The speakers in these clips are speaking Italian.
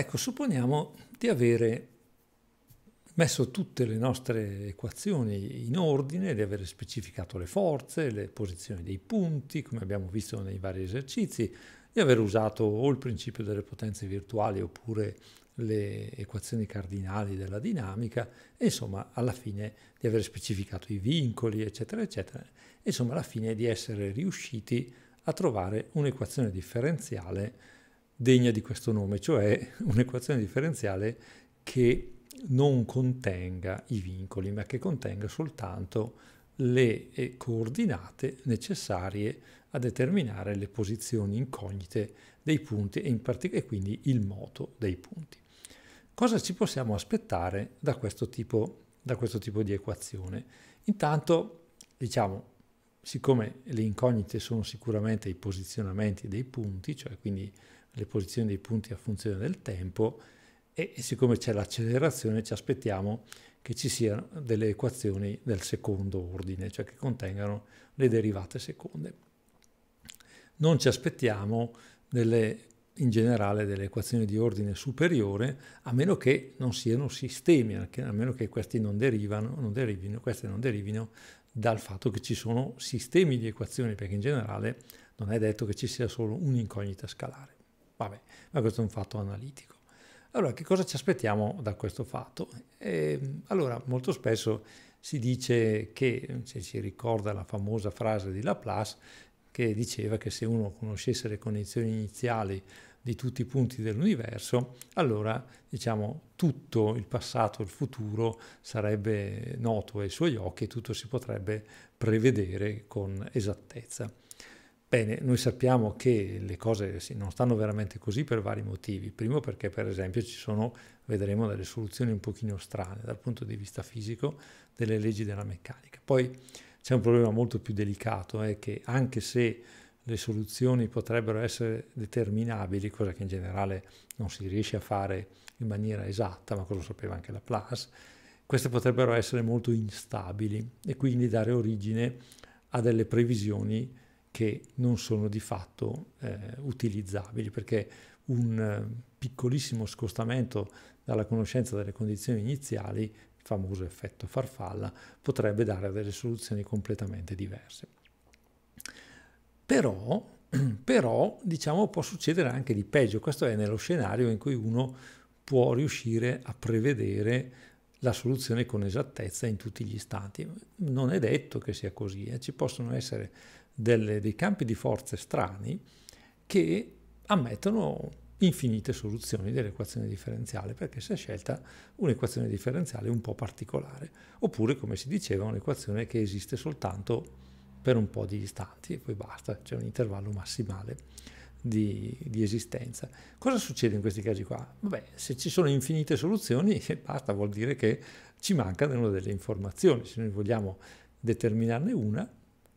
Ecco, supponiamo di avere messo tutte le nostre equazioni in ordine, di aver specificato le forze, le posizioni dei punti, come abbiamo visto nei vari esercizi, di aver usato o il principio delle potenze virtuali oppure le equazioni cardinali della dinamica, e insomma alla fine di aver specificato i vincoli, eccetera, eccetera, e insomma alla fine di essere riusciti a trovare un'equazione differenziale degna di questo nome, cioè un'equazione differenziale che non contenga i vincoli, ma che contenga soltanto le eh, coordinate necessarie a determinare le posizioni incognite dei punti e, in e quindi il moto dei punti. Cosa ci possiamo aspettare da questo tipo, da questo tipo di equazione? Intanto, diciamo, siccome le incognite sono sicuramente i posizionamenti dei punti, cioè quindi le posizioni dei punti a funzione del tempo e, siccome c'è l'accelerazione ci aspettiamo che ci siano delle equazioni del secondo ordine, cioè che contengano le derivate seconde. Non ci aspettiamo delle, in generale delle equazioni di ordine superiore, a meno che non siano sistemi, a meno che questi non, derivano, non derivino, queste non derivino dal fatto che ci sono sistemi di equazioni, perché in generale non è detto che ci sia solo un'incognita scalare. Vabbè, ma questo è un fatto analitico. Allora, che cosa ci aspettiamo da questo fatto? Eh, allora, molto spesso si dice che, se si ricorda la famosa frase di Laplace, che diceva che se uno conoscesse le condizioni iniziali di tutti i punti dell'universo, allora diciamo tutto il passato e il futuro sarebbe noto ai suoi occhi e tutto si potrebbe prevedere con esattezza. Bene, noi sappiamo che le cose non stanno veramente così per vari motivi. Primo perché per esempio ci sono, vedremo, delle soluzioni un pochino strane dal punto di vista fisico delle leggi della meccanica. Poi c'è un problema molto più delicato, è eh, che anche se le soluzioni potrebbero essere determinabili, cosa che in generale non si riesce a fare in maniera esatta, ma cosa sapeva anche Laplace, queste potrebbero essere molto instabili e quindi dare origine a delle previsioni che non sono di fatto eh, utilizzabili perché un eh, piccolissimo scostamento dalla conoscenza delle condizioni iniziali, il famoso effetto farfalla, potrebbe dare delle soluzioni completamente diverse. Però, però diciamo, può succedere anche di peggio, questo è nello scenario in cui uno può riuscire a prevedere la soluzione con esattezza in tutti gli istanti. Non è detto che sia così, eh. ci possono essere delle, dei campi di forze strani che ammettono infinite soluzioni dell'equazione differenziale perché si è scelta un'equazione differenziale un po' particolare oppure come si diceva un'equazione che esiste soltanto per un po' di istanti e poi basta, c'è un intervallo massimale di, di, esistenza. Cosa succede in questi casi qua? Vabbè, se ci sono infinite soluzioni basta, vuol dire che ci mancano delle informazioni, se noi vogliamo determinarne una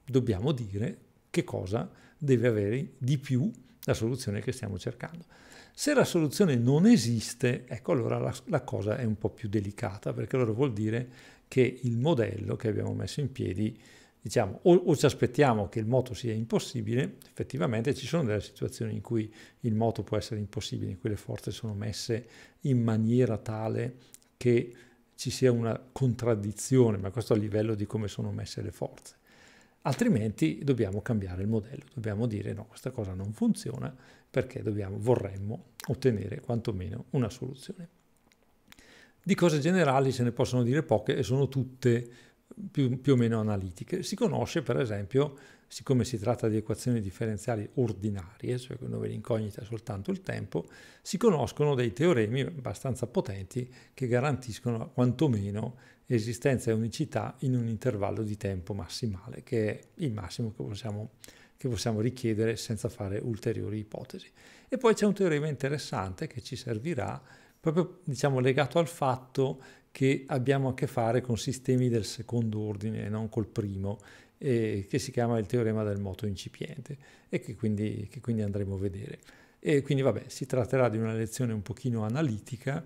dobbiamo dire che cosa deve avere di più la soluzione che stiamo cercando. Se la soluzione non esiste, ecco allora la, la, cosa è un po' più delicata, perché allora vuol dire che il modello che abbiamo messo in piedi, diciamo, o, o ci aspettiamo che il moto sia impossibile, effettivamente ci sono delle situazioni in cui il moto può essere impossibile, in cui le forze sono messe in maniera tale che ci sia una contraddizione, ma questo a livello di come sono messe le forze altrimenti dobbiamo cambiare il modello, dobbiamo dire no, questa cosa non funziona perché dobbiamo, vorremmo ottenere quantomeno una soluzione. Di cose generali se ne possono dire poche e sono tutte più, più o meno analitiche. Si conosce per esempio, siccome si tratta di equazioni differenziali ordinarie, cioè dove l'incognita è soltanto il tempo, si conoscono dei teoremi abbastanza potenti che garantiscono quantomeno esistenza e unicità in un intervallo di tempo massimale, che è il massimo che possiamo, che possiamo richiedere senza fare ulteriori ipotesi. E poi c'è un teorema interessante che ci servirà proprio diciamo, legato al fatto che abbiamo a che fare con sistemi del secondo ordine e non col primo, eh, che si chiama il teorema del moto incipiente e che quindi, che quindi andremo a vedere. E quindi vabbè, si tratterà di una lezione un pochino analitica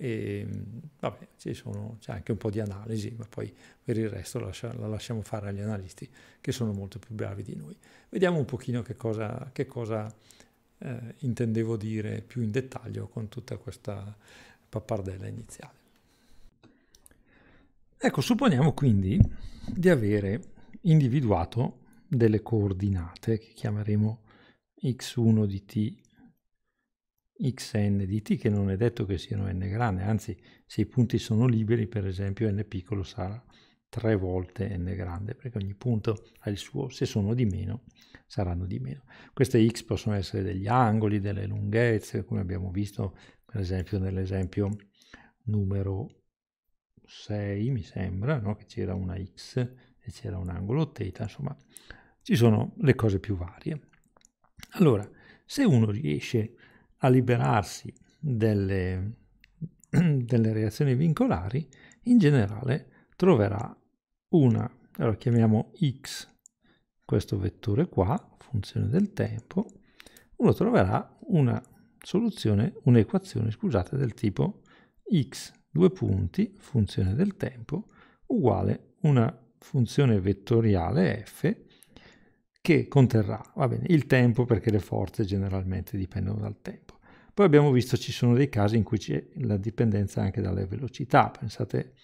e, ehm, vabbè, sono, c'è anche un po' di analisi, ma poi per il resto lascia, la lasciamo fare agli analisti che sono molto più bravi di noi. Vediamo un pochino che cosa, che cosa eh, intendevo dire più in dettaglio con tutta questa pappardella iniziale. Ecco, supponiamo quindi di avere individuato delle coordinate che chiameremo x1 di t xn di t che non è detto che siano n grande, anzi se i punti sono liberi per esempio n piccolo sarà 3 volte n grande perché ogni punto ha il suo, se sono di meno saranno di meno. Queste x possono essere degli angoli, delle lunghezze come abbiamo visto per esempio nell'esempio numero 6 mi sembra no? che c'era una x e c'era un angolo teta insomma ci sono le cose più varie. Allora se uno riesce a a liberarsi delle, delle reazioni vincolari, in generale troverà una, allora chiamiamo x questo vettore qua, funzione del tempo, uno troverà una soluzione, un'equazione, scusate, del tipo x, due punti, funzione del tempo, uguale una funzione vettoriale f che conterrà bene, il tempo perché le forze generalmente dipendono dal tempo. Poi abbiamo visto ci sono dei casi in cui c'è la dipendenza anche dalle velocità, pensate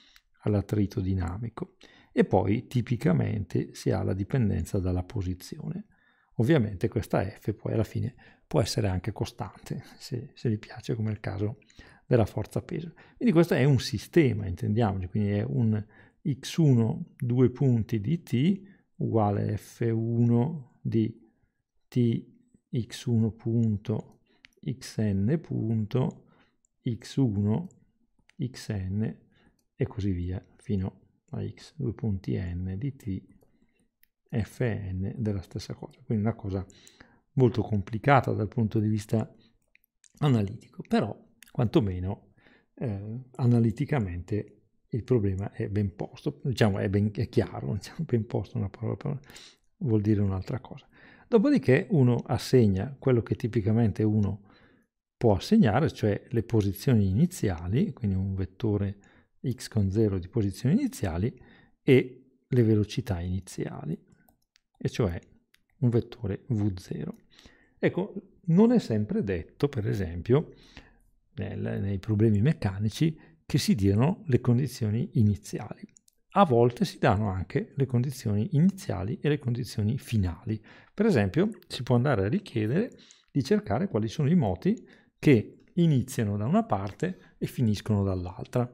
all'attrito dinamico. E poi tipicamente si ha la dipendenza dalla posizione. Ovviamente questa F poi alla fine può essere anche costante, se, se vi piace, come il caso della forza peso. Quindi questo è un sistema, intendiamoci, quindi è un x1 due punti di t uguale f1 di t x1 punto xn punto x1 xn e così via fino a x due punti n di t fn della stessa cosa quindi una cosa molto complicata dal punto di vista analitico però quantomeno eh, analiticamente il problema è ben posto, diciamo è, ben, è chiaro, diciamo ben posto una parola, parola vuol dire un'altra cosa. Dopodiché uno assegna quello che tipicamente uno può assegnare, cioè le posizioni iniziali, quindi un vettore x con 0 di posizioni iniziali e le velocità iniziali, e cioè un vettore v0. Ecco, non è sempre detto, per esempio, nei problemi meccanici, che si diano le condizioni iniziali. A volte si danno anche le condizioni iniziali e le condizioni finali. Per esempio, si può andare a richiedere di cercare quali sono i moti che iniziano da una parte e finiscono dall'altra,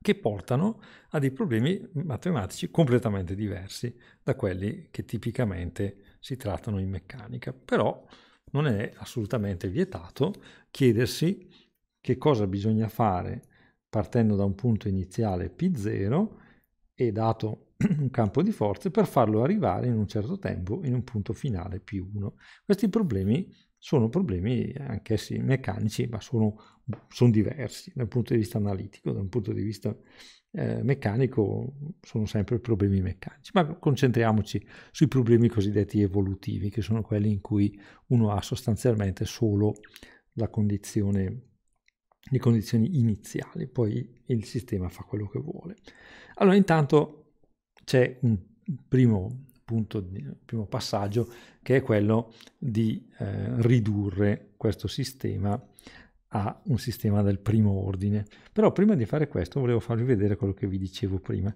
che portano a dei problemi matematici completamente diversi da quelli che tipicamente si trattano in meccanica. Però non è assolutamente vietato chiedersi che cosa bisogna fare partendo da un punto iniziale P0 e dato un campo di forze per farlo arrivare in un certo tempo in un punto finale P1. Questi problemi sono problemi anch'essi meccanici, ma sono, sono diversi dal punto di vista analitico, da un punto di vista eh, meccanico sono sempre problemi meccanici, ma concentriamoci sui problemi cosiddetti evolutivi, che sono quelli in cui uno ha sostanzialmente solo la condizione le condizioni iniziali, poi il sistema fa quello che vuole. Allora intanto c'è un primo punto, un primo passaggio che è quello di eh, ridurre questo sistema a un sistema del primo ordine. Però prima di fare questo volevo farvi vedere quello che vi dicevo prima.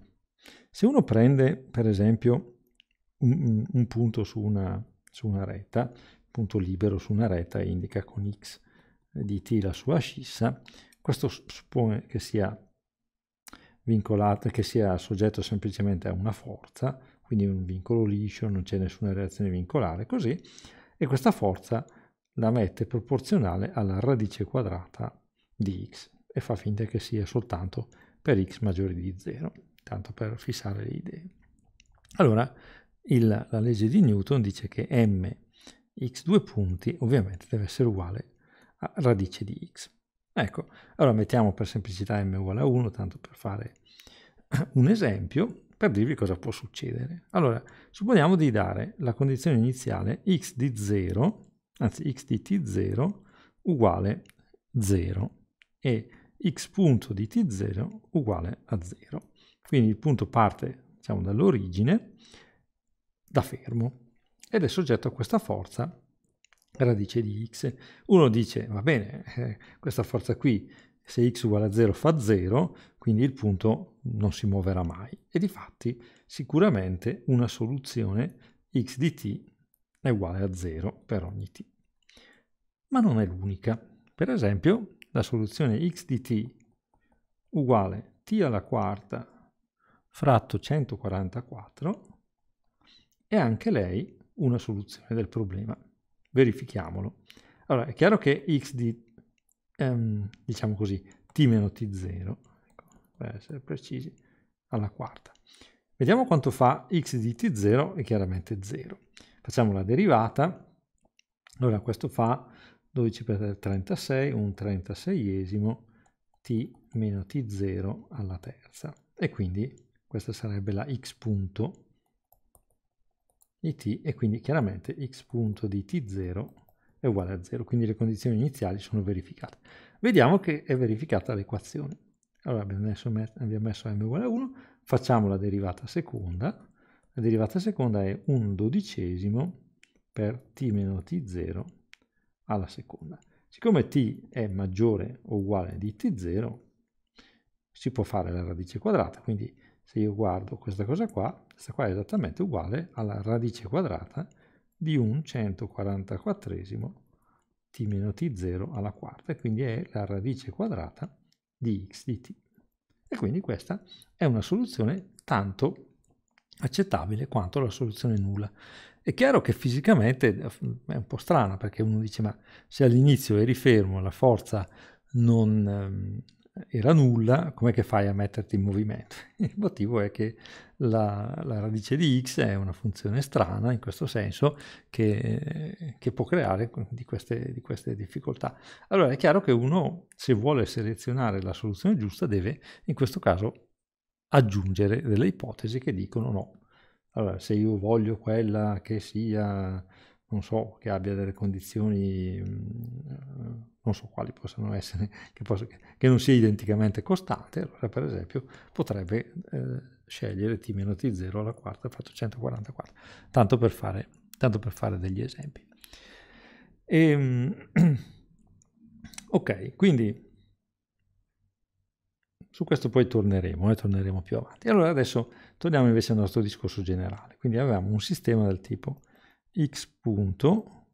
Se uno prende per esempio un, un punto su una, su una retta, punto libero su una retta e indica con X, di T la sua ascissa, questo suppone che sia vincolato, che sia soggetto semplicemente a una forza, quindi un vincolo liscio, non c'è nessuna reazione vincolare, così, e questa forza la mette proporzionale alla radice quadrata di x e fa finta che sia soltanto per x maggiore di 0, tanto per fissare le idee. Allora, il, la legge di Newton dice che m x due punti ovviamente deve essere uguale a radice di x. Ecco, allora mettiamo per semplicità m uguale a 1, tanto per fare un esempio, per dirvi cosa può succedere. Allora, supponiamo di dare la condizione iniziale x di 0, anzi x di t0 uguale 0 e x punto di t0 uguale a 0. Quindi il punto parte diciamo, dall'origine, da fermo, ed è soggetto a questa forza radice di x. Uno dice, va bene, eh, questa forza qui, se x uguale a 0 fa 0, quindi il punto non si muoverà mai. E di fatti sicuramente una soluzione x di t è uguale a 0 per ogni t. Ma non è l'unica. Per esempio, la soluzione x di t uguale t alla quarta fratto 144 è anche lei una soluzione del problema. Verifichiamolo. Allora, è chiaro che x di, ehm, diciamo così, t meno t0, ecco, per essere precisi, alla quarta. Vediamo quanto fa x di t0 è chiaramente 0. Facciamo la derivata. Allora, questo fa 12 per 36, un 36esimo, t meno t0 alla terza. E quindi questa sarebbe la x punto di t e quindi chiaramente x punto di t0 è uguale a 0, quindi le condizioni iniziali sono verificate. Vediamo che è verificata l'equazione. Allora abbiamo messo, abbiamo messo m uguale a 1, facciamo la derivata seconda, la derivata seconda è un dodicesimo per t meno t0 alla seconda. Siccome t è maggiore o uguale di t0, si può fare la radice quadrata, quindi se io guardo questa cosa qua, questa qua è esattamente uguale alla radice quadrata di un 144 t meno t0 alla quarta, e quindi è la radice quadrata di x di t. E quindi questa è una soluzione tanto accettabile quanto la soluzione nulla. È chiaro che fisicamente eh, è un po' strana perché uno dice ma se all'inizio eri fermo, la forza non ehm, era nulla, com'è che fai a metterti in movimento? Il motivo è che la, la, radice di x è una funzione strana in questo senso che, che può creare di queste, di queste, difficoltà. Allora è chiaro che uno se vuole selezionare la soluzione giusta deve in questo caso aggiungere delle ipotesi che dicono no. Allora se io voglio quella che sia, non so, che abbia delle condizioni, non so quali possono essere, che, posso, che non sia identicamente costante, allora per esempio potrebbe... Eh, scegliere t-0 alla quarta fatto 144, tanto per fare, tanto per fare degli esempi. E, ehm, ok, quindi su questo poi torneremo, eh, torneremo più avanti. Allora adesso torniamo invece al nostro discorso generale. Quindi avevamo un sistema del tipo x punto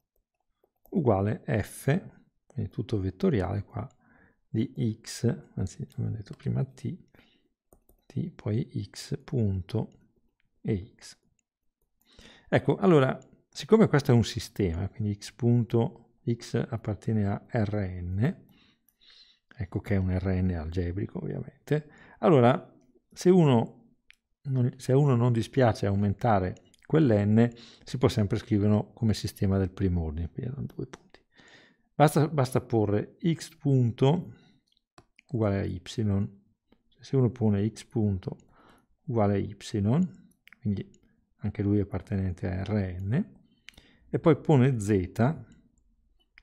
uguale f, quindi tutto vettoriale qua, di x, anzi abbiamo detto prima t, questi poi x punto e x. Ecco, allora, siccome questo è un sistema, quindi x punto x appartiene a Rn, ecco che è un Rn algebrico ovviamente, allora se uno non, se uno non dispiace aumentare quell'n si può sempre scriverlo come sistema del primo ordine, quindi erano due punti. Basta, basta porre x punto uguale a y se uno pone x punto uguale a y, quindi anche lui appartenente a Rn, e poi pone z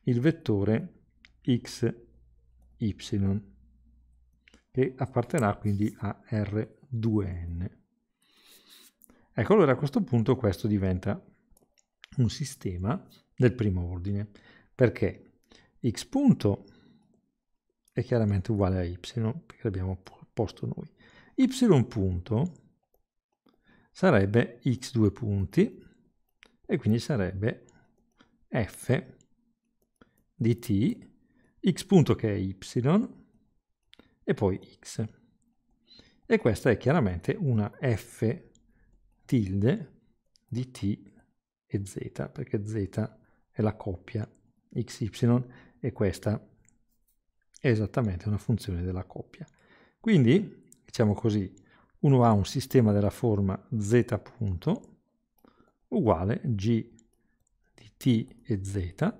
il vettore x, y, che apparterà quindi a R2n. Ecco, allora a questo punto questo diventa un sistema del primo ordine, perché x punto è chiaramente uguale a y, perché l'abbiamo posto noi. y punto sarebbe x due punti e quindi sarebbe f di t, x punto che è y e poi x. E questa è chiaramente una f tilde di t e z, perché z è la coppia xy e questa è esattamente una funzione della coppia. Quindi, diciamo così, uno ha un sistema della forma z punto uguale g di t e z,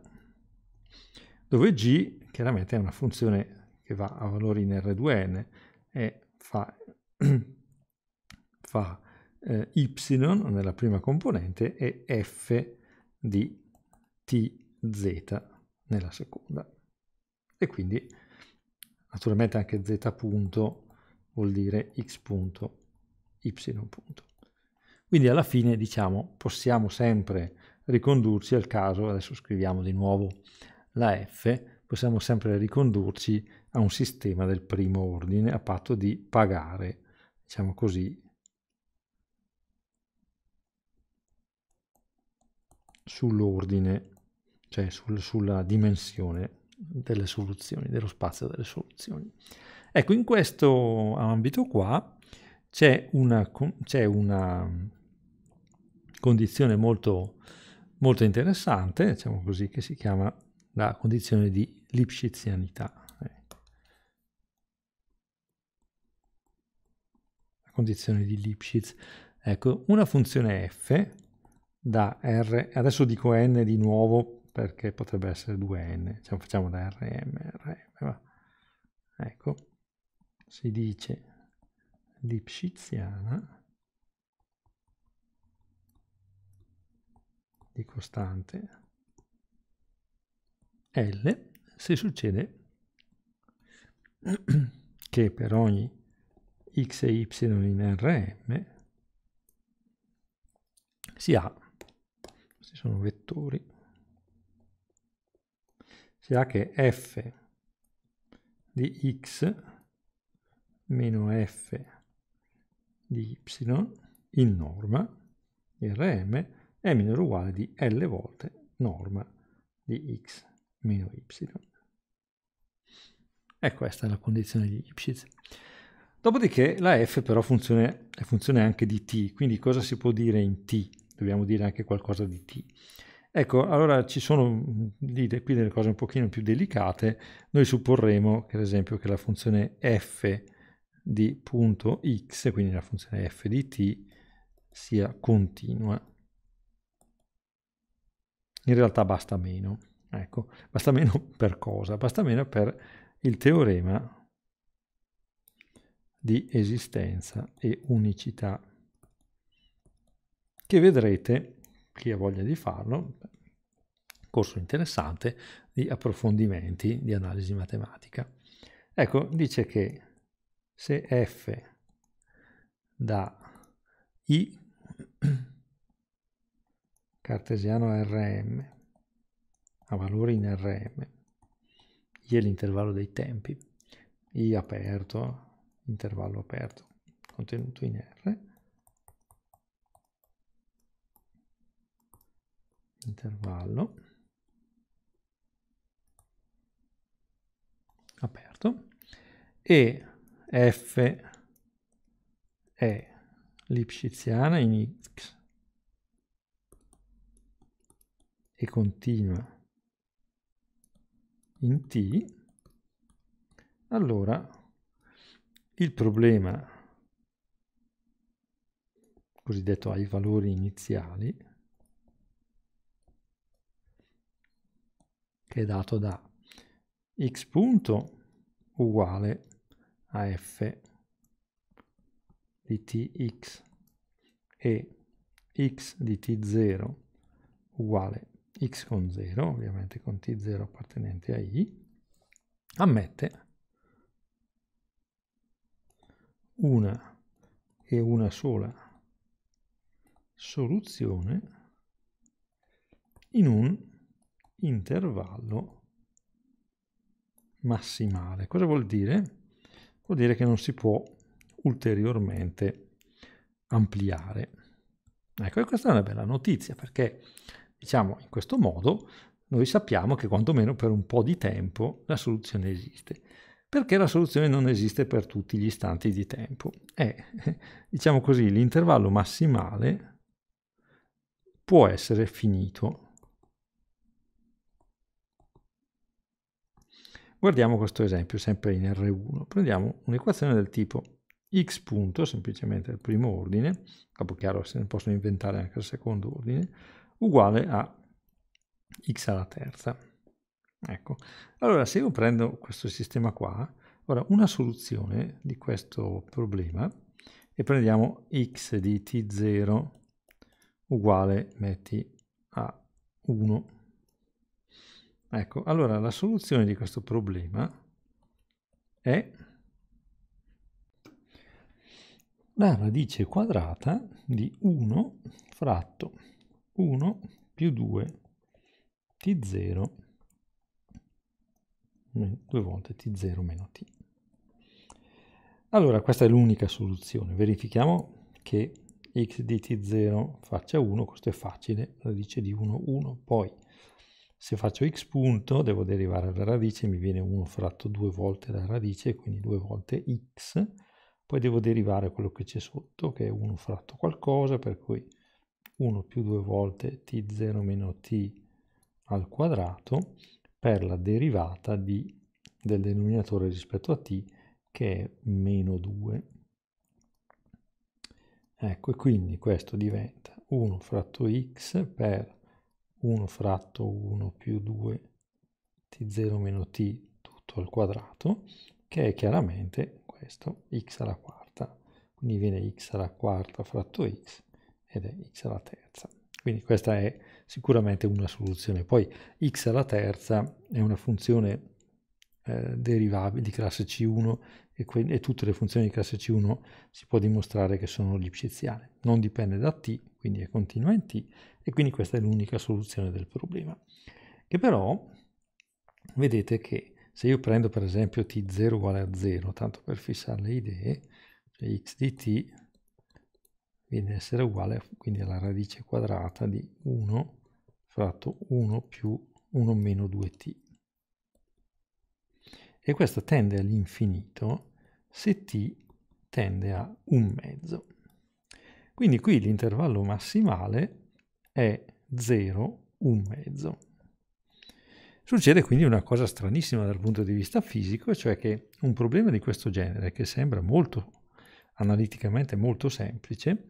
dove g chiaramente è una funzione che va a valori in R2n e fa, fa eh, y nella prima componente e f di tz nella seconda. E quindi naturalmente anche z punto vuol dire x punto, y punto. Quindi alla fine diciamo possiamo sempre ricondurci al caso, adesso scriviamo di nuovo la f, possiamo sempre ricondurci a un sistema del primo ordine a patto di pagare, diciamo così, sull'ordine, cioè sul, sulla dimensione delle soluzioni, dello spazio delle soluzioni. Ecco, in questo ambito qua c'è una, una, condizione molto, molto interessante, diciamo così, che si chiama la condizione di Lipschitzianità. Ecco. La condizione di Lipschitz. Ecco, una funzione f da r, adesso dico n di nuovo perché potrebbe essere 2n, cioè facciamo da rm, rm ecco, si dice lipsciziana di costante L se succede che per ogni x e y in Rm si ha, questi sono vettori, si ha che f di x meno f di y in norma rm è minore o uguale di l volte norma di x meno y. E questa è la condizione di Lipschitz. Dopodiché la f però funzione, è funzione anche di t, quindi cosa si può dire in t? Dobbiamo dire anche qualcosa di t. Ecco, allora ci sono lì, qui delle cose un pochino più delicate. Noi supporremo, per esempio, che la funzione f di punto x, quindi la funzione f di t, sia continua. In realtà basta meno. Ecco, basta meno per cosa? Basta meno per il teorema di esistenza e unicità che vedrete chi ha voglia di farlo, corso interessante di approfondimenti di analisi matematica. Ecco, dice che se f da i cartesiano rm a valori in rm, i è l'intervallo dei tempi, i aperto, intervallo aperto, contenuto in r, intervallo aperto e f è lipsciziana in x e continua in t allora il problema cosiddetto ai valori iniziali che è dato da x punto uguale a f di tx e x di t0 uguale x con 0, ovviamente con t0 appartenente a i, ammette una e una sola soluzione in un intervallo massimale. Cosa vuol dire? Vuol dire che non si può ulteriormente ampliare. Ecco, e questa è una bella notizia perché, diciamo, in questo modo noi sappiamo che quantomeno per un po' di tempo la soluzione esiste. Perché la soluzione non esiste per tutti gli istanti di tempo. È, eh, diciamo così, l'intervallo massimale può essere finito Guardiamo questo esempio sempre in R1. Prendiamo un'equazione del tipo x punto, semplicemente il primo ordine, dopo chiaro se ne possono inventare anche il secondo ordine, uguale a x alla terza. Ecco, allora se io prendo questo sistema qua, ora una soluzione di questo problema e prendiamo x di t0 uguale, metti a 1 Ecco, allora la soluzione di questo problema è la radice quadrata di 1 fratto 1 più 2 t0 due volte t0 meno t. Allora, questa è l'unica soluzione. Verifichiamo che x di t0 faccia 1, questo è facile, radice di 1, 1, poi se faccio x punto, devo derivare la radice, mi viene 1 fratto 2 volte la radice, quindi 2 volte x, poi devo derivare quello che c'è sotto, che è 1 fratto qualcosa, per cui 1 più 2 volte t0 meno t al quadrato per la derivata di, del denominatore rispetto a t, che è meno 2. Ecco, e quindi questo diventa 1 fratto x per 1 fratto 1 più 2 t0 meno t tutto al quadrato, che è chiaramente questo x alla quarta, quindi viene x alla quarta fratto x ed è x alla terza. Quindi questa è sicuramente una soluzione. Poi x alla terza è una funzione eh, derivabili di classe C1 e, que- e, tutte le funzioni di classe C1 si può dimostrare che sono lipschitziane. Non dipende da t, quindi è continua in t e quindi questa è l'unica soluzione del problema. Che però vedete che se io prendo per esempio t0 uguale a 0, tanto per fissare le idee, cioè x di t viene a essere uguale quindi alla radice quadrata di 1 fratto 1 più 1 meno 2t e questo tende all'infinito se t tende a un mezzo. Quindi qui l'intervallo massimale è 0, un mezzo. Succede quindi una cosa stranissima dal punto di vista fisico, cioè che un problema di questo genere, che sembra molto analiticamente molto semplice,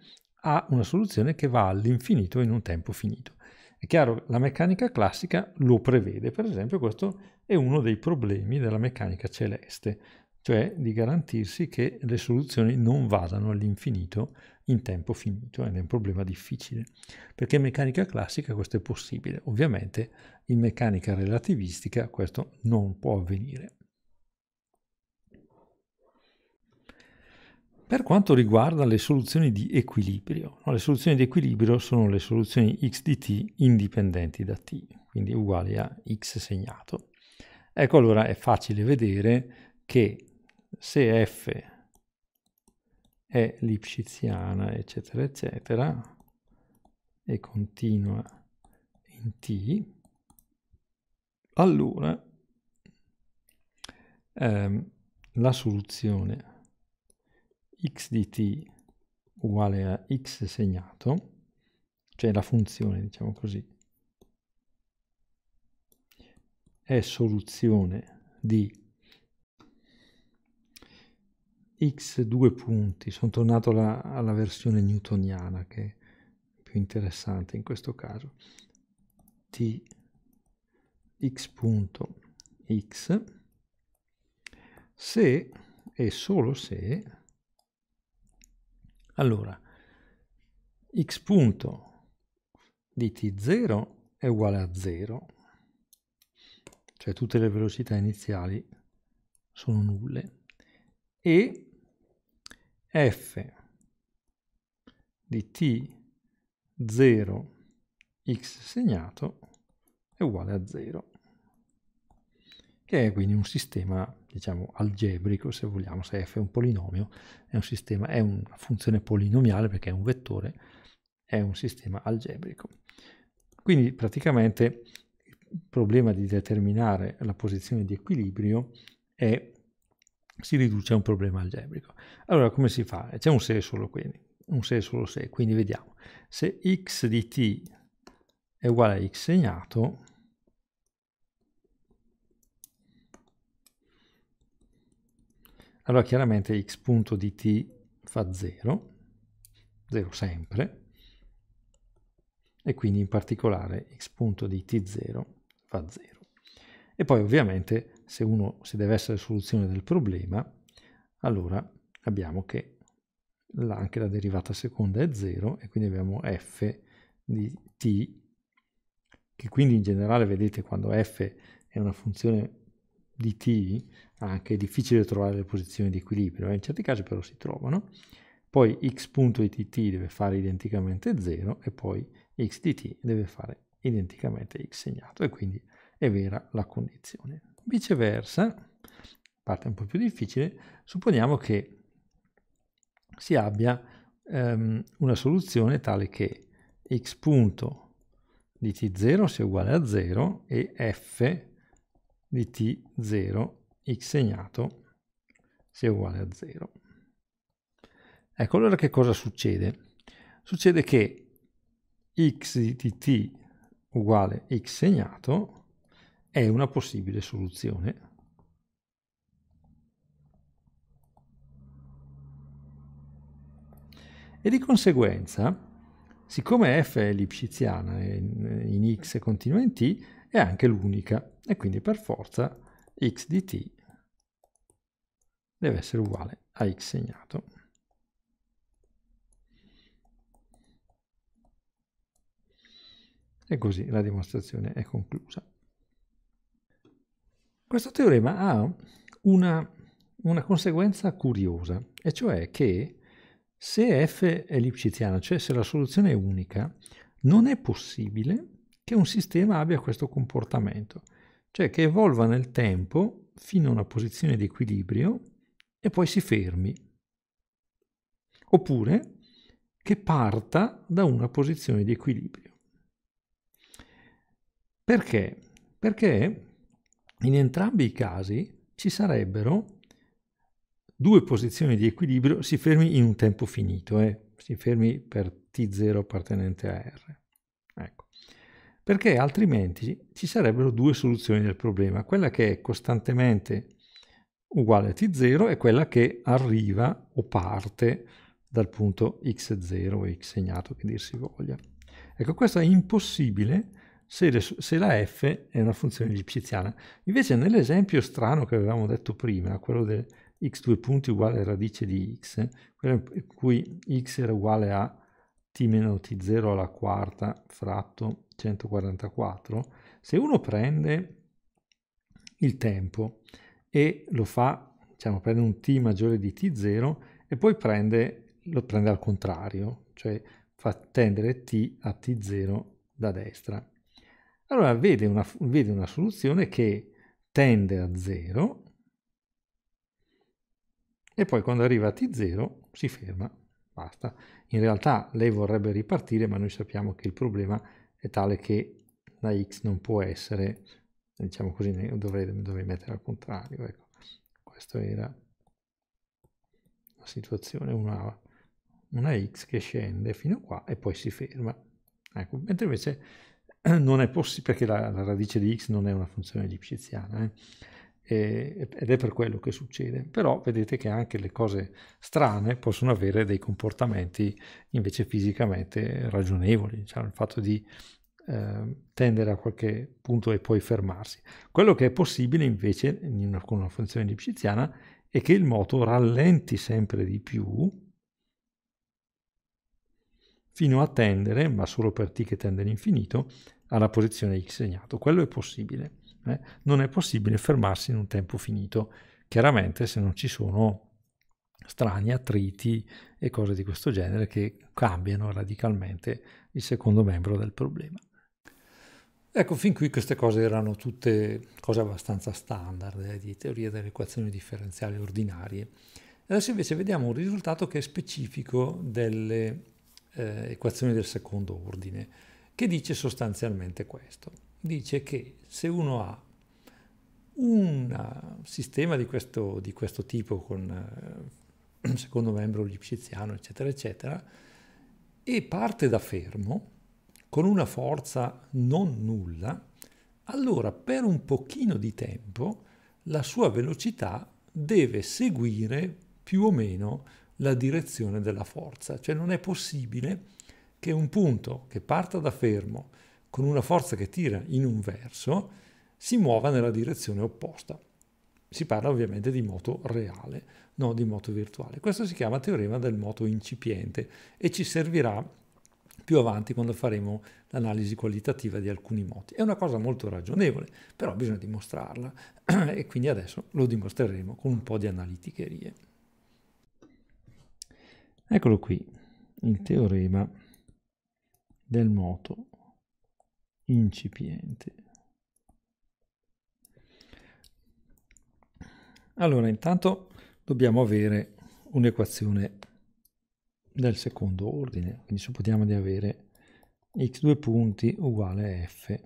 ha una soluzione che va all'infinito in un tempo finito. È chiaro, la meccanica classica lo prevede, per esempio questo è uno dei problemi della meccanica celeste, cioè di garantirsi che le soluzioni non vadano all'infinito in tempo finito, ed è un problema difficile, perché in meccanica classica questo è possibile, ovviamente in meccanica relativistica questo non può avvenire. Per quanto riguarda le soluzioni di equilibrio, no? le soluzioni di equilibrio sono le soluzioni x di t indipendenti da t, quindi uguali a x segnato. Ecco allora è facile vedere che se f è lipsciziana, eccetera, eccetera, e continua in t, allora ehm, la soluzione x di t uguale a x segnato, cioè la funzione, diciamo così, è soluzione di x due punti, sono tornato alla, alla versione newtoniana che è più interessante in questo caso, t x punto x se e solo se allora x punto di t0 è uguale a 0 cioè tutte le velocità iniziali sono nulle, e f di t0 x segnato è uguale a 0, che è quindi un sistema, diciamo, algebrico, se vogliamo, se f è un polinomio, è, un sistema, è una funzione polinomiale perché è un vettore, è un sistema algebrico. Quindi praticamente problema di determinare la posizione di equilibrio è, si riduce a un problema algebrico. Allora come si fa? C'è un se solo quindi, un se solo se, quindi vediamo. Se x di t è uguale a x segnato, allora chiaramente x punto di t fa 0, 0 sempre, e quindi in particolare x punto di t0 fa 0. E poi ovviamente se uno se deve essere soluzione del problema, allora abbiamo che anche la derivata seconda è 0 e quindi abbiamo f di t, che quindi in generale vedete quando f è una funzione di t, ah, anche è difficile trovare le posizioni di equilibrio, eh? in certi casi però si trovano, poi x punto di tt deve fare identicamente 0 e poi x di t deve fare identicamente x segnato e quindi è vera la condizione. Viceversa, parte un po' più difficile, supponiamo che si abbia um, una soluzione tale che x punto di t0 sia uguale a 0 e f di t0 x segnato sia uguale a 0. Ecco allora che cosa succede? Succede che x di t uguale x segnato è una possibile soluzione e di conseguenza siccome f è ellipsiziana in x continua in t è anche l'unica e quindi per forza x di t deve essere uguale a x segnato E così la dimostrazione è conclusa. Questo teorema ha una, una conseguenza curiosa, e cioè che se f è lipschiziana, cioè se la soluzione è unica, non è possibile che un sistema abbia questo comportamento, cioè che evolva nel tempo fino a una posizione di equilibrio e poi si fermi, oppure che parta da una posizione di equilibrio. Perché? Perché in entrambi i casi ci sarebbero due posizioni di equilibrio si fermi in un tempo finito, eh? si fermi per T0 appartenente a R. Ecco. Perché altrimenti ci sarebbero due soluzioni del problema, quella che è costantemente uguale a T0 e quella che arriva o parte dal punto x0 o x segnato che dir si voglia. Ecco, questo è impossibile se, le, se la f è una funzione lipsiziana. Invece nell'esempio strano che avevamo detto prima, quello del x due punti uguale radice di x, quello in cui x era uguale a t meno t0 alla quarta fratto 144, se uno prende il tempo e lo fa, diciamo, prende un t maggiore di t0 e poi prende, lo prende al contrario, cioè fa tendere t a t0 da destra allora vede una, vede una soluzione che tende a 0 e poi quando arriva a T0 si ferma, basta. In realtà lei vorrebbe ripartire ma noi sappiamo che il problema è tale che la x non può essere, diciamo così, dovrei, dovrei mettere al contrario, ecco. Questa era la situazione, una, una x che scende fino a qua e poi si ferma. Ecco, mentre invece non è possibile, perché la, la, radice di x non è una funzione lipsiziana eh? e, ed è per quello che succede. Però vedete che anche le cose strane possono avere dei comportamenti invece fisicamente ragionevoli, cioè il fatto di eh, tendere a qualche punto e poi fermarsi. Quello che è possibile invece in una, con una funzione lipsiziana è che il moto rallenti sempre di più fino a tendere, ma solo per t che tende all'infinito, alla posizione X segnato. Quello è possibile. Eh? Non è possibile fermarsi in un tempo finito, chiaramente se non ci sono strani attriti e cose di questo genere che cambiano radicalmente il secondo membro del problema. Ecco, fin qui queste cose erano tutte cose abbastanza standard eh, di teoria delle equazioni differenziali ordinarie. Adesso invece vediamo un risultato che è specifico delle eh, equazioni del secondo ordine che dice sostanzialmente questo. Dice che se uno ha un eh, sistema di questo, di questo tipo con eh, secondo membro lipsciziano, eccetera, eccetera, e parte da fermo, con una forza non nulla, allora per un pochino di tempo la sua velocità deve seguire più o meno la direzione della forza, cioè non è possibile che un punto che parta da fermo con una forza che tira in un verso si muova nella direzione opposta. Si parla ovviamente di moto reale, non di moto virtuale. Questo si chiama teorema del moto incipiente e ci servirà più avanti quando faremo l'analisi qualitativa di alcuni moti. È una cosa molto ragionevole, però bisogna dimostrarla e quindi adesso lo dimostreremo con un po' di analiticherie. Eccolo qui, il teorema del moto incipiente. Allora, intanto dobbiamo avere un'equazione del secondo ordine, quindi supponiamo di avere x due punti uguale a f.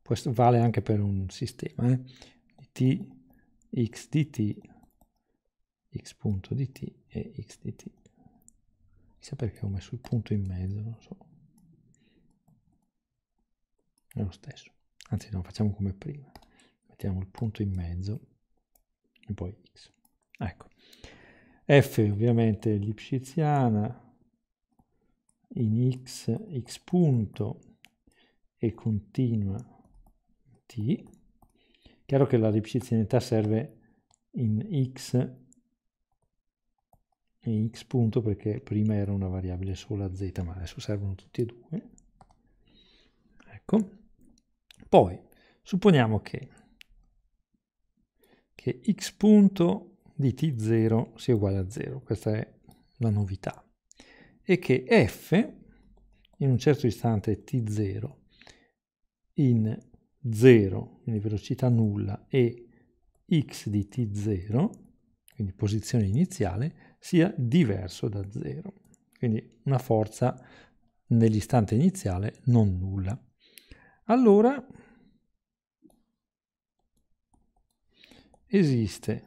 Questo vale anche per un sistema, eh? t x dt, x punto dt e x dt. Chissà perché ho messo il punto in mezzo, non so è lo stesso anzi non facciamo come prima mettiamo il punto in mezzo e poi x ecco f ovviamente l'ipsiziana in x x punto e continua t chiaro che la lipscizianità serve in x e x punto perché prima era una variabile sola z ma adesso servono tutti e due ecco poi, supponiamo che, che x punto di t0 sia uguale a 0, questa è la novità, e che f in un certo istante t0 in 0, quindi velocità nulla, e x di t0, quindi posizione iniziale, sia diverso da 0. Quindi una forza nell'istante iniziale non nulla allora esiste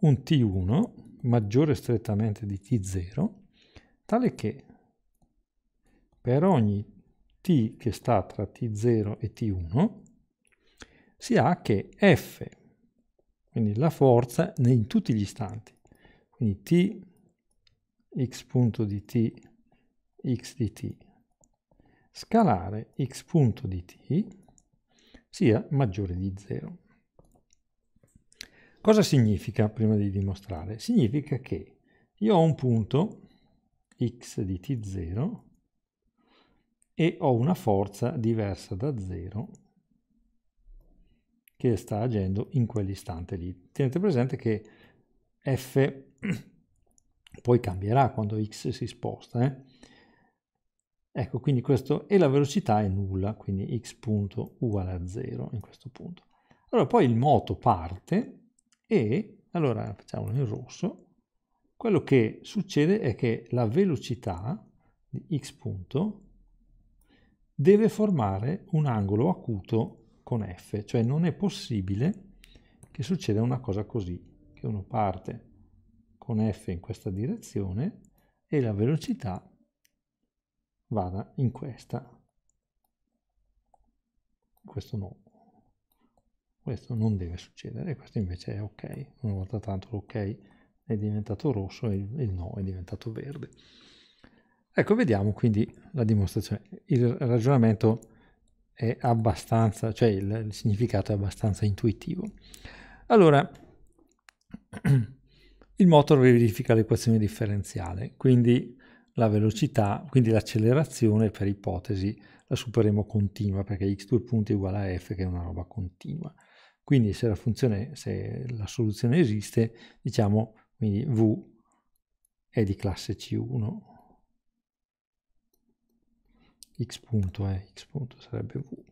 un T1 maggiore strettamente di T0 tale che per ogni T che sta tra T0 e T1 si ha che F, quindi la forza in tutti gli istanti, quindi T x punto di T x di T scalare x punto di t sia maggiore di 0. Cosa significa prima di dimostrare? Significa che io ho un punto x di t0 e ho una forza diversa da 0 che sta agendo in quell'istante lì. Tenete presente che f poi cambierà quando x si sposta, eh? Ecco, quindi questo, e la velocità è nulla, quindi x punto uguale a 0 in questo punto. Allora, poi il moto parte e, allora facciamolo in rosso, quello che succede è che la velocità di x punto deve formare un angolo acuto con f, cioè non è possibile che succeda una cosa così, che uno parte con f in questa direzione e la velocità vada in questa. Questo no. Questo non deve succedere, questo invece è ok. Una volta tanto l'ok è diventato rosso e il no è diventato verde. Ecco, vediamo quindi la dimostrazione. Il ragionamento è abbastanza, cioè il, il significato è abbastanza intuitivo. Allora, il motor verifica l'equazione differenziale, quindi la velocità, quindi l'accelerazione per ipotesi la supereremo continua perché x2 punti è uguale a f che è una roba continua. Quindi se la funzione, se la soluzione esiste, diciamo quindi v è di classe c1 x punto è x punto sarebbe v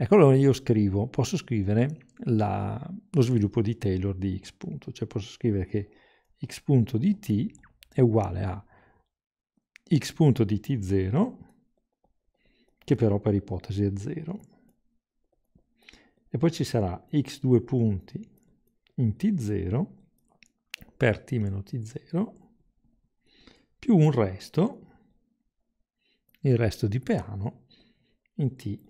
Ecco, allora io scrivo, posso scrivere la, lo sviluppo di Taylor di x punto, cioè posso scrivere che x punto di t è uguale a x punto di t0, che però per ipotesi è 0. E poi ci sarà x due punti in t0 per t meno t0 più un resto, il resto di Peano, in t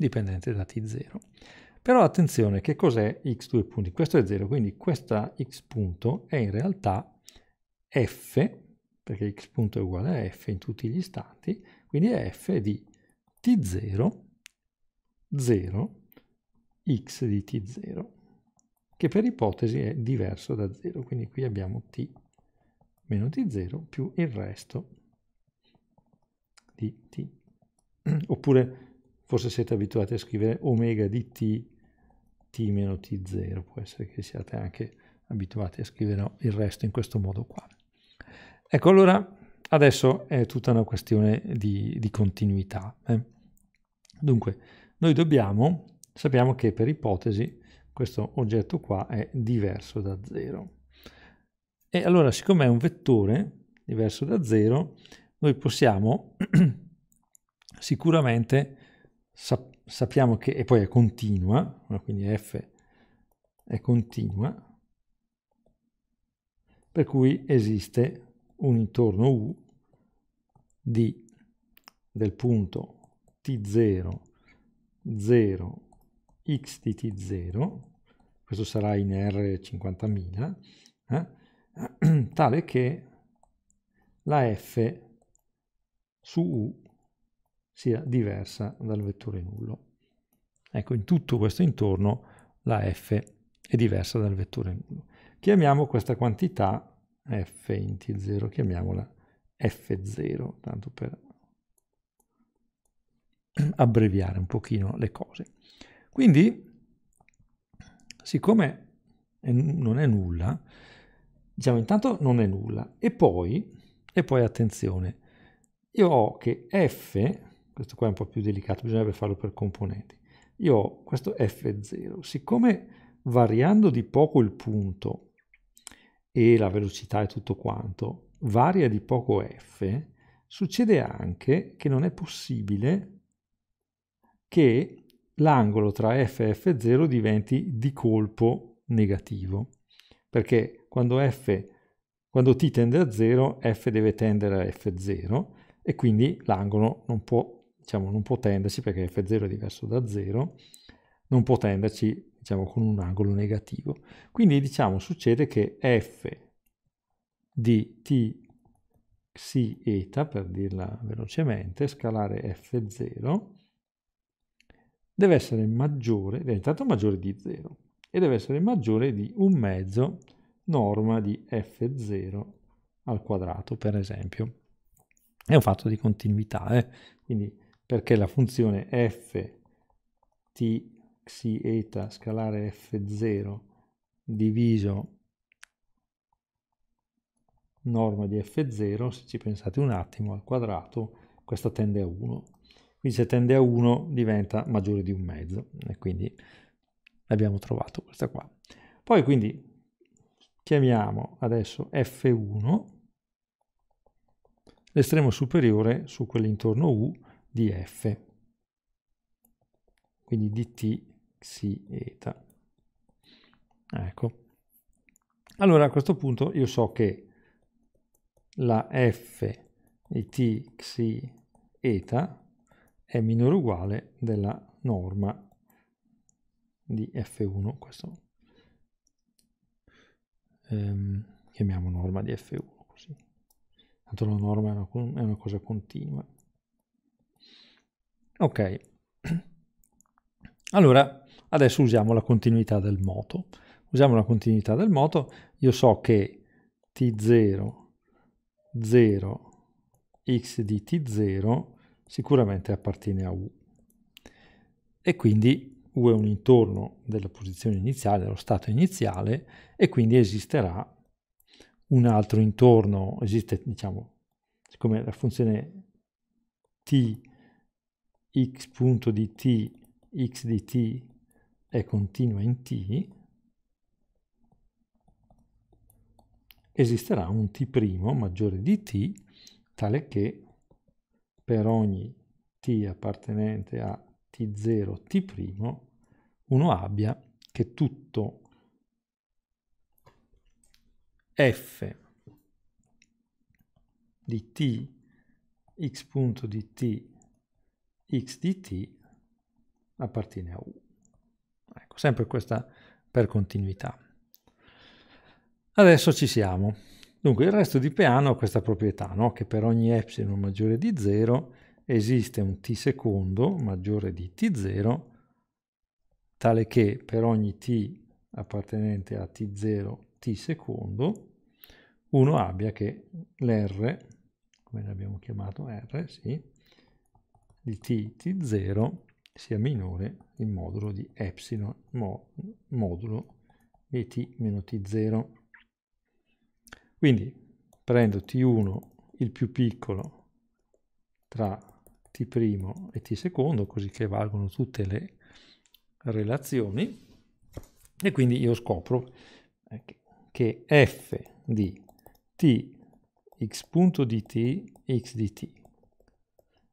dipendente da t0. Però attenzione, che cos'è x 2 punti? Questo è 0, quindi questa x punto è in realtà f, perché x punto è uguale a f in tutti gli istanti, quindi è f di t0, 0, x di t0, che per ipotesi è diverso da 0, quindi qui abbiamo t meno t0 più il resto di t. Oppure forse siete abituati a scrivere omega di t, t-t0, può essere che siate anche abituati a scrivere il resto in questo modo qua. Ecco, allora adesso è tutta una questione di, di continuità. Eh? Dunque, noi dobbiamo, sappiamo che per ipotesi questo oggetto qua è diverso da 0. E allora, siccome è un vettore diverso da 0, noi possiamo sicuramente Sap sappiamo che, e poi è continua, quindi f è continua, per cui esiste un intorno u di, del punto t0, 0, x di t0, questo sarà in R 50.000, eh? tale che la f su u sia diversa dal vettore nullo. Ecco, in tutto questo intorno la f è diversa dal vettore nullo. Chiamiamo questa quantità f in 0 chiamiamola f0, tanto per abbreviare un pochino le cose. Quindi, siccome non è nulla, diciamo intanto non è nulla, e poi, e poi attenzione, io ho che f questo qua è un po' più delicato, bisognerebbe farlo per componenti. Io ho questo F0, siccome variando di poco il punto e la velocità e tutto quanto, varia di poco F, succede anche che non è possibile che l'angolo tra F e F0 diventi di colpo negativo, perché quando F quando t tende a 0, f deve tendere a f0 e quindi l'angolo non può diciamo, non può tenderci perché f0 è diverso da 0, non può tenderci diciamo, con un angolo negativo. Quindi diciamo, succede che f di t xi eta, per dirla velocemente, scalare f0, deve essere maggiore, è intanto maggiore di 0, e deve essere maggiore di un mezzo norma di f0 al quadrato, per esempio. È un fatto di continuità, eh? quindi perché la funzione f t xi eta scalare f0 diviso norma di f0, se ci pensate un attimo, al quadrato, questa tende a 1. Quindi se tende a 1 diventa maggiore di un mezzo, e quindi abbiamo trovato questa qua. Poi quindi chiamiamo adesso f1 l'estremo superiore su quell'intorno u, di F, quindi dt xi eta. Ecco. Allora a questo punto io so che la f di t xi eta è minore o uguale della norma di f1, questo ehm, chiamiamo norma di f1 così. Tanto la norma è una, è una cosa continua. Ok, allora adesso usiamo la continuità del moto. Usiamo la continuità del moto, io so che t0, 0, x di t0 sicuramente appartiene a u e quindi u è un intorno della posizione iniziale, dello stato iniziale e quindi esisterà un altro intorno, esiste diciamo, siccome la funzione t x punto di t, x di t è continua in t, esisterà un t' maggiore di t tale che per ogni t appartenente a t0 t' uno abbia che tutto f di t x punto di t x di t appartiene a u. Ecco, sempre questa per continuità. Adesso ci siamo. Dunque il resto di Peano ha questa proprietà, no? che per ogni epsilon maggiore di 0 esiste un t secondo maggiore di t0, tale che per ogni t appartenente a t0 t secondo, uno abbia che l'r, come l'abbiamo chiamato r, sì, di t, t0 sia minore il modulo di epsilon mo, modulo di t meno t0. Quindi prendo t1 il più piccolo tra t' primo e t secondo, così che valgono tutte le relazioni, e quindi io scopro eh, che f di t x punto di t x di t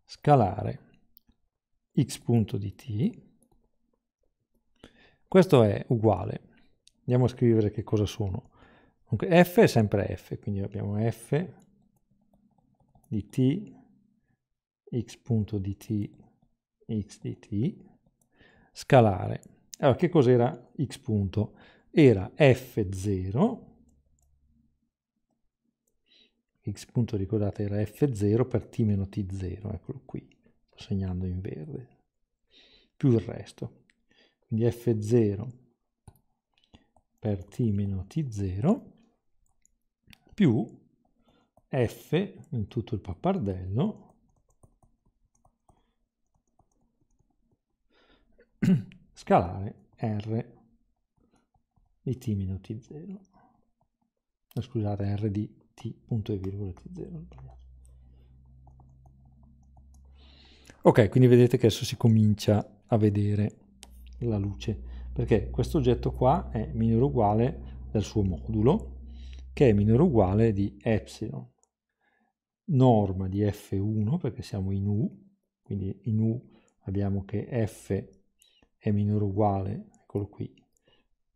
scalare x punto di t, questo è uguale, andiamo a scrivere che cosa sono, Dunque, f è sempre f, quindi abbiamo f di t x punto di t x di t scalare. Allora, che cos'era x punto? Era f0 x punto ricordate era f0 per t meno t0, eccolo qui, sto segnando in verde, più il resto. Quindi f0 per t meno t0 più f in tutto il pappardello scalare r di t meno t0 scusate r di t punto e virgola t0 ok quindi vedete che adesso si comincia a vedere la luce perché questo oggetto qua è minore o uguale del suo modulo che è minore o uguale di epsilon norma di f1 perché siamo in u quindi in u abbiamo che f è minore o uguale eccolo qui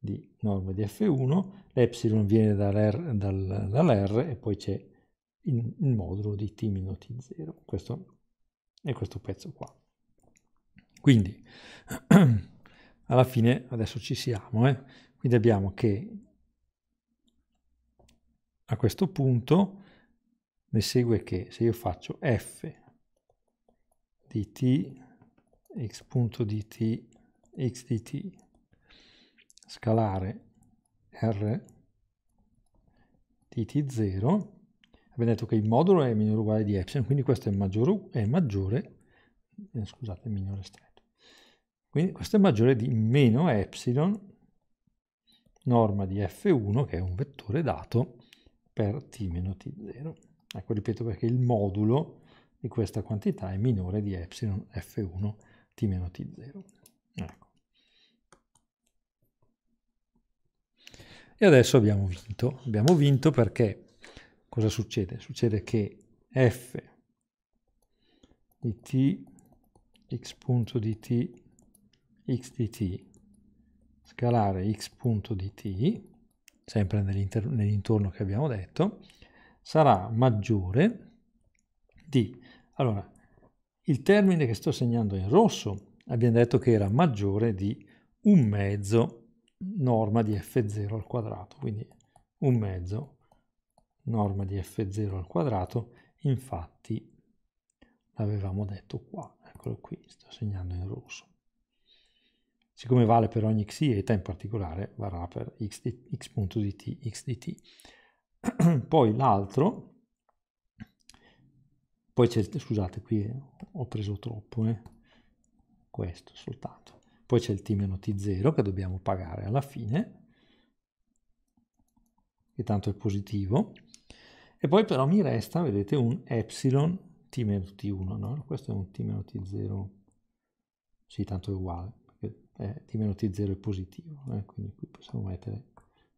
di norma di F1, l'epsilon viene dall'R, dal, dall'R e poi c'è il, il modulo di T-T0, questo è questo pezzo qua. Quindi, alla fine, adesso ci siamo, eh? quindi abbiamo che a questo punto ne segue che se io faccio f di t x punto di t x di t scalare R di t0, abbiamo detto che il modulo è minore o uguale di epsilon, quindi questo è maggiore, è maggiore eh, scusate, minore stretto. Quindi questo è maggiore di meno epsilon norma di f1 che è un vettore dato per t meno t0. Ecco, ripeto perché il modulo di questa quantità è minore di epsilon f1 t meno t0. Ecco. E adesso abbiamo vinto. Abbiamo vinto perché cosa succede? Succede che f di t x punto di t x di t scalare x punto di t sempre nell'intorno che abbiamo detto sarà maggiore di allora il termine che sto segnando in rosso abbiamo detto che era maggiore di un mezzo norma di f0 al quadrato, quindi un mezzo norma di f0 al quadrato, infatti l'avevamo detto qua, eccolo qui, sto segnando in rosso. Siccome vale per ogni x eta, in particolare varrà per x, di, x punto di t, x di t. poi l'altro, poi c'è, scusate qui ho preso troppo, eh? questo soltanto. Poi c'è il t-0 t che dobbiamo pagare alla fine, che tanto è positivo. E poi però mi resta, vedete, un epsilon t-1, t no? Questo è un t-0, t sì, tanto è uguale, perché eh, t-0 è positivo, eh? quindi qui possiamo mettere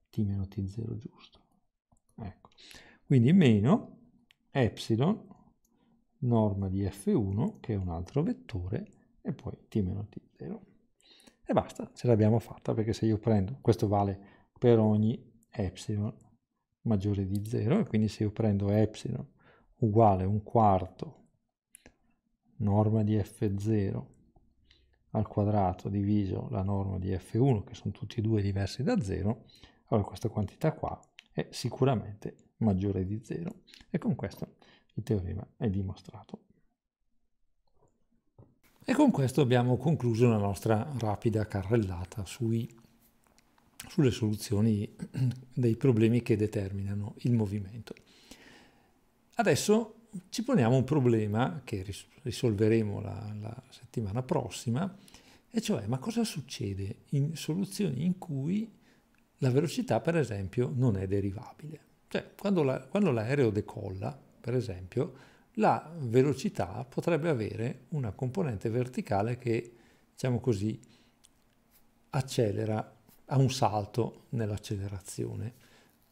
t-0 giusto. Ecco. Quindi meno epsilon norma di f1 che è un altro vettore e poi t-t0 e basta, ce l'abbiamo fatta perché se io prendo, questo vale per ogni epsilon maggiore di 0 e quindi se io prendo epsilon uguale un quarto norma di f0 al quadrato diviso la norma di f1 che sono tutti e due diversi da 0 allora questa quantità qua è sicuramente maggiore di 0 e con questo il teorema è dimostrato. E con questo abbiamo concluso la nostra rapida carrellata sui, sulle soluzioni dei problemi che determinano il movimento. Adesso ci poniamo un problema che risolveremo la, la settimana prossima, e cioè ma cosa succede in soluzioni in cui la velocità per esempio non è derivabile? Cioè quando, la, quando l'aereo decolla, per esempio, la velocità potrebbe avere una componente verticale che, diciamo così, accelera, ha un salto nell'accelerazione,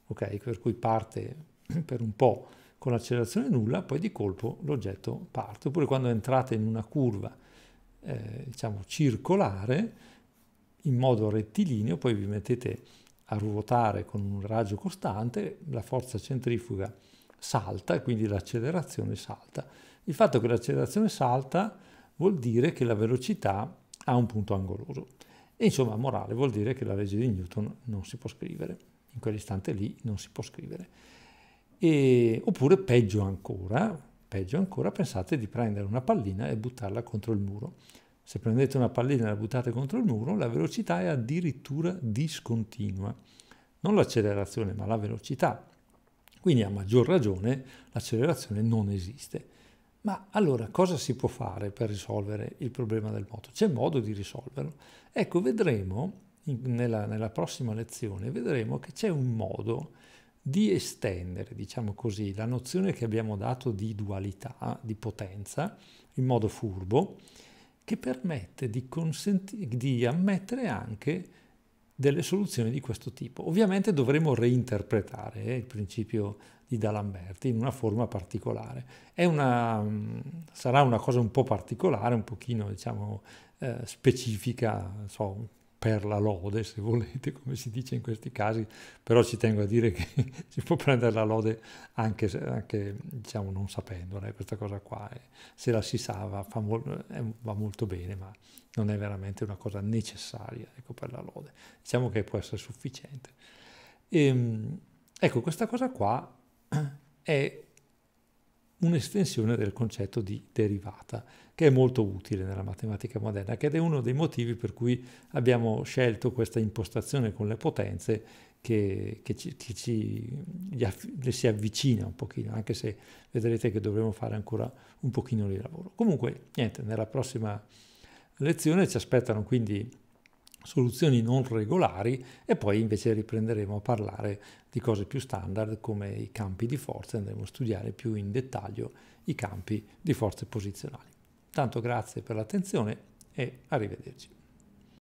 okay? Per cui parte per un po' con l'accelerazione nulla, poi di colpo l'oggetto parte. Oppure quando entrate in una curva, eh, diciamo, circolare, in modo rettilineo, poi vi mettete a ruotare con un raggio costante, la forza centrifuga salta e quindi l'accelerazione salta. Il fatto che l'accelerazione salta vuol dire che la velocità ha un punto angoloso. E insomma, morale vuol dire che la legge di Newton non si può scrivere. In quell'istante lì non si può scrivere. E, oppure, peggio ancora, peggio ancora, pensate di prendere una pallina e buttarla contro il muro. Se prendete una pallina e la buttate contro il muro, la velocità è addirittura discontinua. Non l'accelerazione, ma la velocità. Quindi a maggior ragione l'accelerazione non esiste. Ma allora cosa si può fare per risolvere il problema del moto? C'è modo di risolverlo? Ecco, vedremo nella, nella, prossima lezione, vedremo che c'è un modo di estendere, diciamo così, la nozione che abbiamo dato di dualità, di potenza, in modo furbo, che permette di, di ammettere anche delle soluzioni di questo tipo. Ovviamente dovremo reinterpretare eh, il principio di D'Alamberti in una forma particolare. Una, mm, sarà una cosa un po' particolare, un pochino diciamo, eh, specifica, so, per la lode, se volete, come si dice in questi casi, però ci tengo a dire che si può prendere la lode anche, anche diciamo, non sapendola, eh, questa cosa qua, eh, se la si sa va, mol eh, va, molto bene, ma non è veramente una cosa necessaria ecco, per la lode, diciamo che può essere sufficiente. E, ehm, ecco, questa cosa qua è un'estensione del concetto di derivata, che è molto utile nella matematica moderna, ed è uno dei motivi per cui abbiamo scelto questa impostazione con le potenze che, che, ci, che ci, le si avvicina un pochino, anche se vedrete che dovremo fare ancora un pochino di lavoro. Comunque, niente, nella prossima lezione ci aspettano quindi soluzioni non regolari e poi invece riprenderemo a parlare di cose più standard come i campi di forza, andremo a studiare più in dettaglio i campi di forze posizionali. Tanto grazie per l'attenzione e arrivederci.